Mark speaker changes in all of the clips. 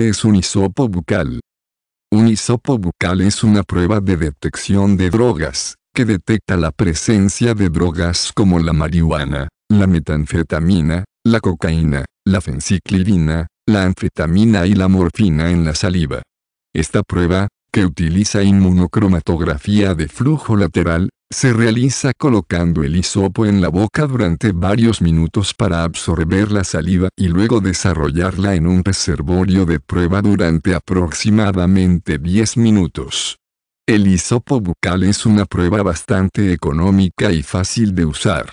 Speaker 1: es un hisopo bucal? Un hisopo bucal es una prueba de detección de drogas, que detecta la presencia de drogas como la marihuana, la metanfetamina, la cocaína, la fenciclidina, la anfetamina y la morfina en la saliva. Esta prueba, que utiliza inmunocromatografía de flujo lateral, se realiza colocando el hisopo en la boca durante varios minutos para absorber la saliva y luego desarrollarla en un reservorio de prueba durante aproximadamente 10 minutos. El hisopo bucal es una prueba bastante económica y fácil de usar.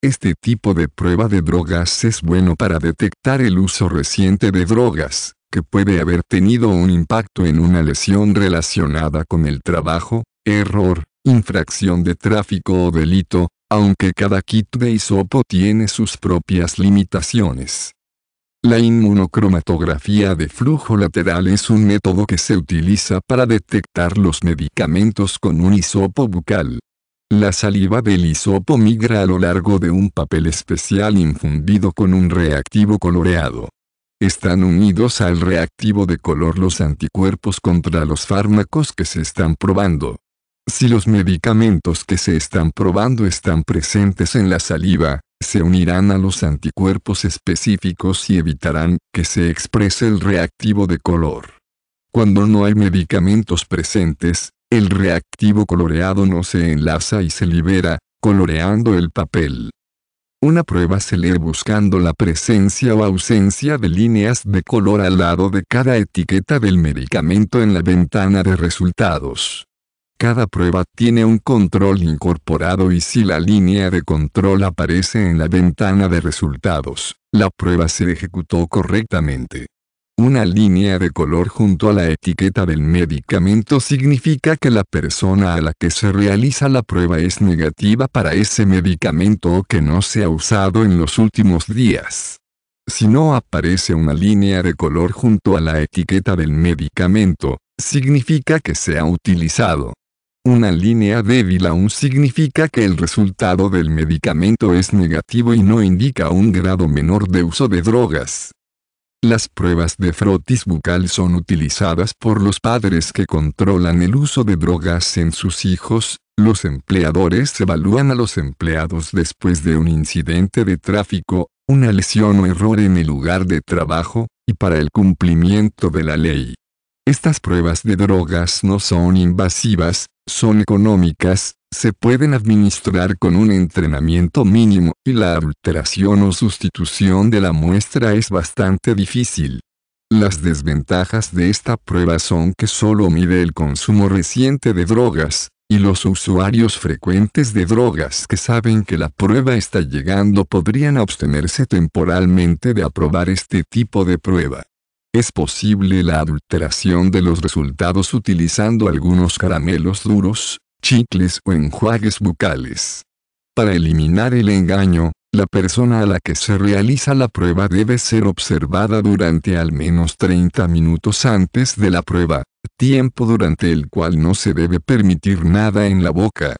Speaker 1: Este tipo de prueba de drogas es bueno para detectar el uso reciente de drogas, que puede haber tenido un impacto en una lesión relacionada con el trabajo, error, infracción de tráfico o delito, aunque cada kit de isopo tiene sus propias limitaciones. La inmunocromatografía de flujo lateral es un método que se utiliza para detectar los medicamentos con un isopo bucal. La saliva del isopo migra a lo largo de un papel especial infundido con un reactivo coloreado. Están unidos al reactivo de color los anticuerpos contra los fármacos que se están probando. Si los medicamentos que se están probando están presentes en la saliva, se unirán a los anticuerpos específicos y evitarán que se exprese el reactivo de color. Cuando no hay medicamentos presentes, el reactivo coloreado no se enlaza y se libera, coloreando el papel. Una prueba se lee buscando la presencia o ausencia de líneas de color al lado de cada etiqueta del medicamento en la ventana de resultados. Cada prueba tiene un control incorporado y si la línea de control aparece en la ventana de resultados, la prueba se ejecutó correctamente. Una línea de color junto a la etiqueta del medicamento significa que la persona a la que se realiza la prueba es negativa para ese medicamento o que no se ha usado en los últimos días. Si no aparece una línea de color junto a la etiqueta del medicamento, significa que se ha utilizado. Una línea débil aún significa que el resultado del medicamento es negativo y no indica un grado menor de uso de drogas. Las pruebas de frotis bucal son utilizadas por los padres que controlan el uso de drogas en sus hijos, los empleadores evalúan a los empleados después de un incidente de tráfico, una lesión o error en el lugar de trabajo, y para el cumplimiento de la ley. Estas pruebas de drogas no son invasivas, son económicas, se pueden administrar con un entrenamiento mínimo, y la alteración o sustitución de la muestra es bastante difícil. Las desventajas de esta prueba son que solo mide el consumo reciente de drogas, y los usuarios frecuentes de drogas que saben que la prueba está llegando podrían abstenerse temporalmente de aprobar este tipo de prueba. Es posible la adulteración de los resultados utilizando algunos caramelos duros, chicles o enjuagues bucales. Para eliminar el engaño, la persona a la que se realiza la prueba debe ser observada durante al menos 30 minutos antes de la prueba, tiempo durante el cual no se debe permitir nada en la boca,